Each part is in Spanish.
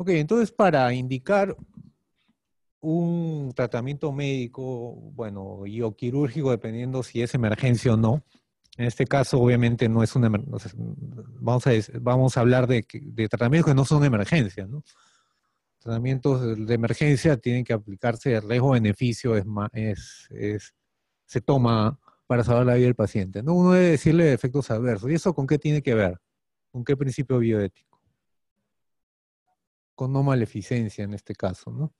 Ok, entonces para indicar un tratamiento médico, bueno, y o quirúrgico, dependiendo si es emergencia o no. En este caso, obviamente, no es una vamos a, vamos a hablar de, tratamientos que no son emergencia, ¿no? Tratamientos de emergencia tienen que aplicarse, de riesgo-beneficio se toma para salvar la vida del paciente. ¿no? Uno debe decirle efectos adversos. ¿Y eso con qué tiene que ver? ¿Con qué principio bioético? con no maleficencia en este caso, ¿no?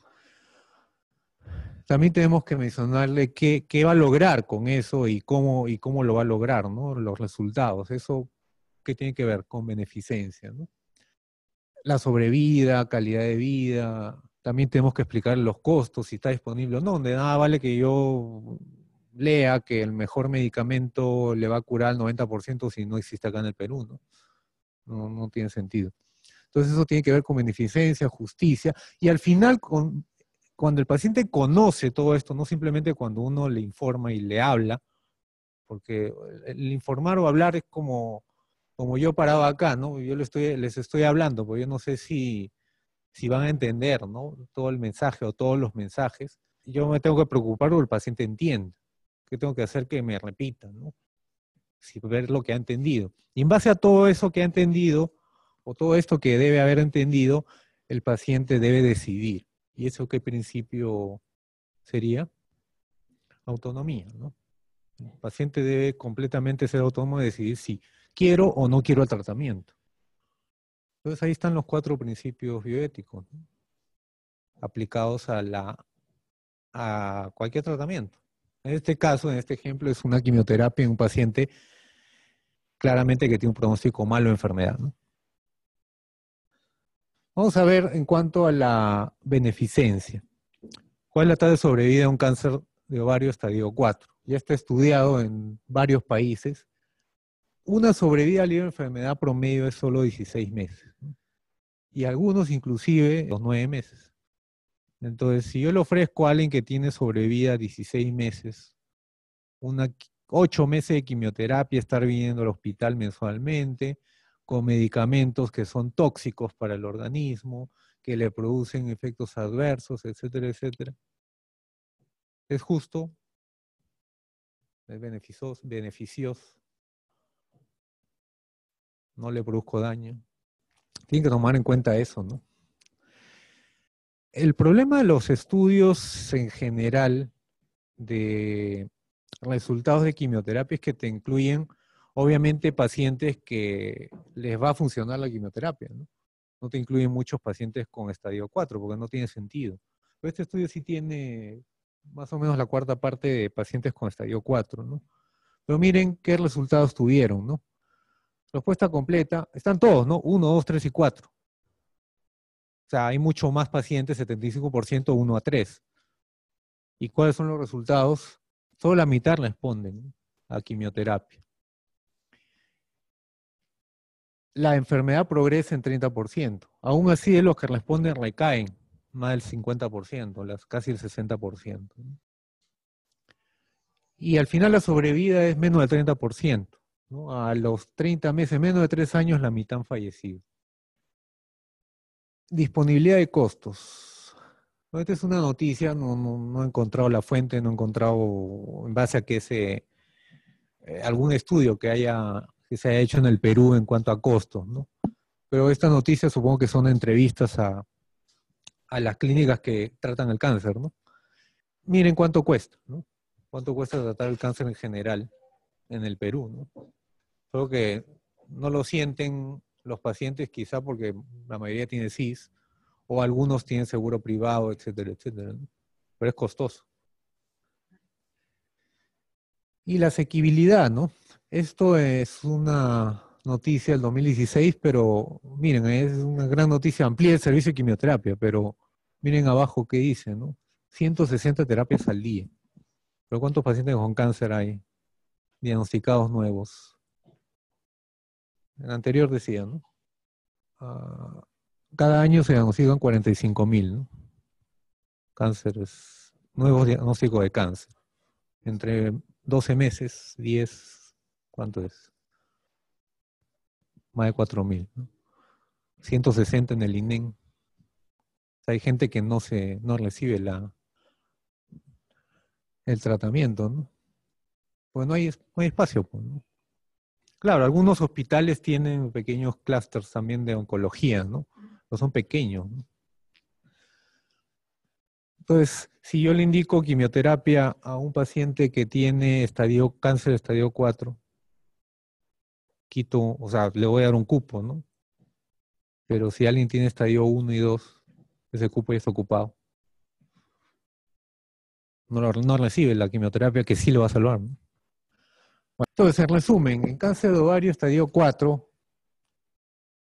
También tenemos que mencionarle qué, va a lograr con eso y cómo, y cómo lo va a lograr, ¿no? Los resultados, eso que tiene que ver con beneficencia, La sobrevida, calidad de vida, también tenemos que explicar los costos, si está disponible o no, de nada vale que yo lea que el mejor medicamento le va a curar el 90% si no existe acá en el Perú, No, no tiene sentido. Entonces eso tiene que ver con beneficencia, justicia, y al final cuando el paciente conoce todo esto, no simplemente cuando uno le informa y le habla, porque el informar o hablar es como, como yo parado acá, ¿no? Yo estoy, les estoy hablando, porque yo no sé si, si van a entender, ¿no? Todo el mensaje o todos los mensajes. Yo me tengo que preocupar o el paciente entienda. ¿Qué tengo que hacer que me repita, ¿no? Si ver lo que ha entendido. Y en base a todo eso que ha entendido, o todo esto que debe haber entendido, el paciente debe decidir. ¿Y eso qué principio sería? Autonomía, ¿no? El paciente debe completamente ser autónomo y decidir si quiero o no quiero el tratamiento. Entonces ahí están los cuatro principios bioéticos aplicados a, la, a cualquier tratamiento. En este caso, en este ejemplo, es una quimioterapia en un paciente claramente que tiene un pronóstico malo de enfermedad. ¿no? Vamos a ver en cuanto a la beneficencia. ¿Cuál es la tasa de sobrevida de un cáncer de ovario estadio 4? Ya está estudiado en varios países. Una sobrevida libre de enfermedad promedio es solo 16 meses. Y algunos inclusive los 9 meses. Entonces, si yo le ofrezco a alguien que tiene sobrevida 16 meses, una, 8 meses de quimioterapia, estar viniendo al hospital mensualmente, con medicamentos que son tóxicos para el organismo, que le producen efectos adversos, etcétera, etcétera. ¿Es justo? ¿Es beneficioso? No le produzco daño. Tienen que tomar en cuenta eso, ¿no? El problema de los estudios en general de resultados de quimioterapia es que te incluyen obviamente pacientes que les va a funcionar la quimioterapia, ¿no? No te incluyen muchos pacientes con estadio 4 porque no tiene sentido. Pero este estudio sí tiene más o menos la cuarta parte de pacientes con estadio 4, ¿no? Pero miren qué resultados tuvieron, ¿no? Respuesta completa, están todos, ¿no? 1, 2, 3 y 4. O sea, hay mucho más pacientes, 75%, 1 a 3. ¿Y cuáles son los resultados? Solo la mitad responden a quimioterapia la enfermedad progresa en 30%. Aún así, de los que responden recaen más del 50%, casi el 60%. Y al final la sobrevida es menos del 30%. A los 30 meses, menos de 3 años, la mitad han fallecido. Disponibilidad de costos. Esta es una noticia, no, he encontrado la fuente, no he encontrado en base a que ese, eh, algún estudio que haya que se ha hecho en el Perú en cuanto a costos, ¿no? Pero estas noticias supongo que son entrevistas a, las clínicas que tratan el cáncer, ¿no? Miren cuánto cuesta, ¿no? Cuánto cuesta tratar el cáncer en general en el Perú, ¿no? Solo que no lo sienten los pacientes quizá porque la mayoría tiene CIS o algunos tienen seguro privado, etcétera, etcétera, Pero es costoso. Y la asequibilidad, ¿no? Esto es una noticia del 2016, pero miren, es una gran noticia, amplia el servicio de quimioterapia, pero miren abajo qué dice, ¿no? 160 terapias al día. Pero ¿cuántos pacientes con cáncer hay diagnosticados nuevos? El anterior decía, ¿no? Ah, cada año se diagnostican 45.000, mil, ¿no? Cánceres, nuevos diagnósticos de cáncer. Entre 12 meses, 10 ¿Cuánto es? Más de 4.000. ¿no? 160 en el INEN. E hay gente que no, se, recibe la, el tratamiento, ¿no? Pues no hay, espacio. Pues, claro, algunos hospitales tienen pequeños clústeres también de oncología, ¿no? Pero son pequeños. Entonces, si yo le indico quimioterapia a un paciente que tiene estadio, cáncer estadio 4, quito, o sea, le voy a dar un cupo, ¿no? Pero si alguien tiene estadio 1 y 2, ese cupo ya está ocupado. No, no recibe la quimioterapia que sí lo va a salvar. entonces, en resumen, en cáncer de ovario estadio 4,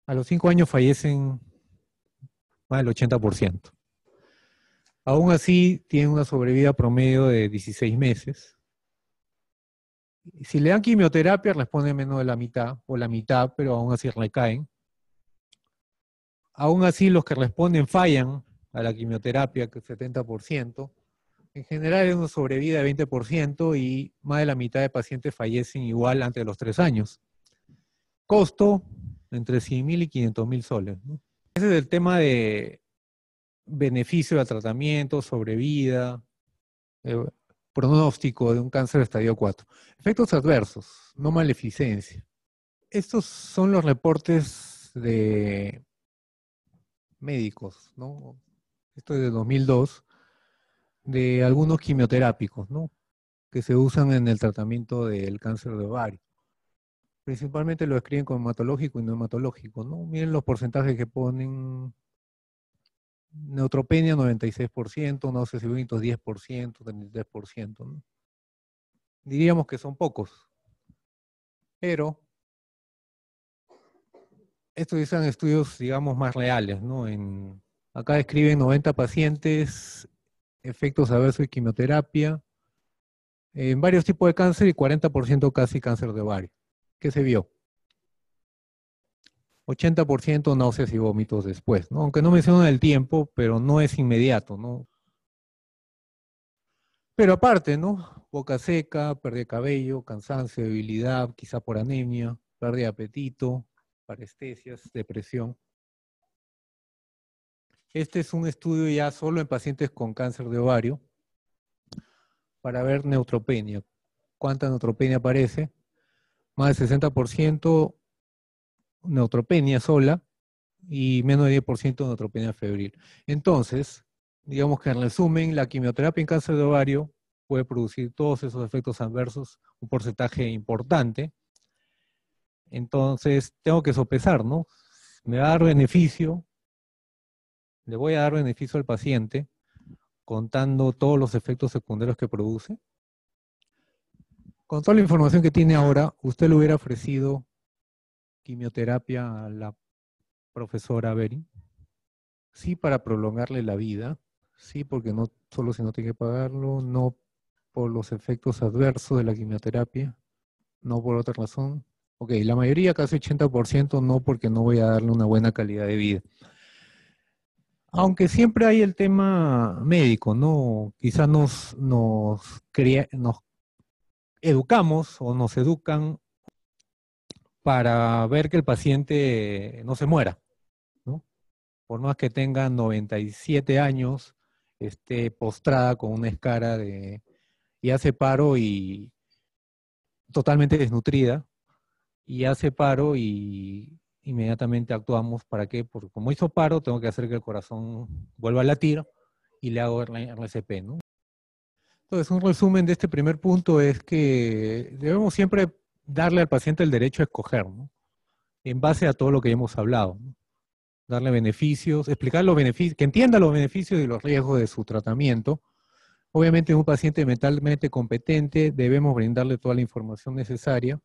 a los 5 años fallecen más del 80%. Aún así, tiene una sobrevida promedio de 16 meses si le dan quimioterapia, responde menos de la mitad, o la mitad, pero aún así recaen. Aún así, los que responden fallan a la quimioterapia, que es 70%. En general, es una sobrevida de 20% y más de la mitad de pacientes fallecen igual antes de los tres años. Costo, entre 100.000 y 500.000 soles. Ese es el tema de beneficio de tratamiento, sobrevida, eh, pronóstico de un cáncer estadio 4. Efectos adversos, no maleficencia. Estos son los reportes de médicos, ¿no? Esto es de 2002, de algunos quimioterápicos, ¿no? Que se usan en el tratamiento del cáncer de ovario. Principalmente lo escriben como hematológico y no ¿no? Miren los porcentajes que ponen Neutropenia 96%, náuseas y vómitos 10%, 33%. ¿no? Diríamos que son pocos. Pero estos son estudios, digamos, más reales, ¿no? acá describen 90 pacientes, efectos adversos de quimioterapia, en varios tipos de cáncer y 40% casi cáncer de ovario. ¿Qué se vio? 80% náuseas y vómitos después, ¿no? Aunque no mencionan el tiempo, pero no es inmediato, ¿no? Pero aparte, ¿no? Boca seca, pérdida de cabello, cansancio, debilidad, quizá por anemia, pérdida de apetito, parestesias, depresión. Este es un estudio ya solo en pacientes con cáncer de ovario para ver neutropenia. ¿Cuánta neutropenia aparece? Más del 60% neutropenia sola y menos de 10% de neutropenia febril. Entonces, digamos que en resumen, la quimioterapia en cáncer de ovario puede producir todos esos efectos adversos, un porcentaje importante. Entonces, tengo que sopesar, ¿no? Me va a dar beneficio, le voy a dar beneficio al paciente contando todos los efectos secundarios que produce. Con toda la información que tiene ahora, usted le hubiera ofrecido quimioterapia a la profesora Bering. Sí, para prolongarle la vida. Sí, porque no solo si no tiene que pagarlo, no por los efectos adversos de la quimioterapia, no por otra razón. Ok, la mayoría, casi 80%, no porque no voy a darle una buena calidad de vida. Aunque siempre hay el tema médico, ¿no? Quizá nos, nos educamos o nos educan para ver que el paciente no se muera. ¿no? Por más que tenga 97 años, esté postrada con una escara de, y hace paro y totalmente desnutrida, y hace paro y inmediatamente actuamos. ¿Para qué? Porque como hizo paro, tengo que hacer que el corazón vuelva a latir y le hago RCP, ¿no? Entonces, un resumen de este primer punto es que debemos siempre darle al paciente el derecho a escoger, ¿no? en base a todo lo que hemos hablado. Darle beneficios, explicar los beneficios, que entienda los beneficios y los riesgos de su tratamiento. Obviamente, en un paciente mentalmente competente debemos brindarle toda la información necesaria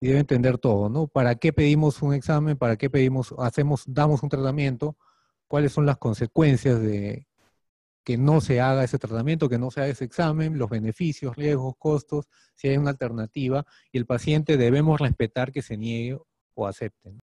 y debe entender todo, ¿no? ¿Para qué pedimos un examen? ¿Para qué pedimos, hacemos, damos un tratamiento? ¿Cuáles son las consecuencias de, que no se haga ese tratamiento, que no se haga ese examen, los beneficios, riesgos, costos, si hay una alternativa, y el paciente debemos respetar que se niegue o acepte.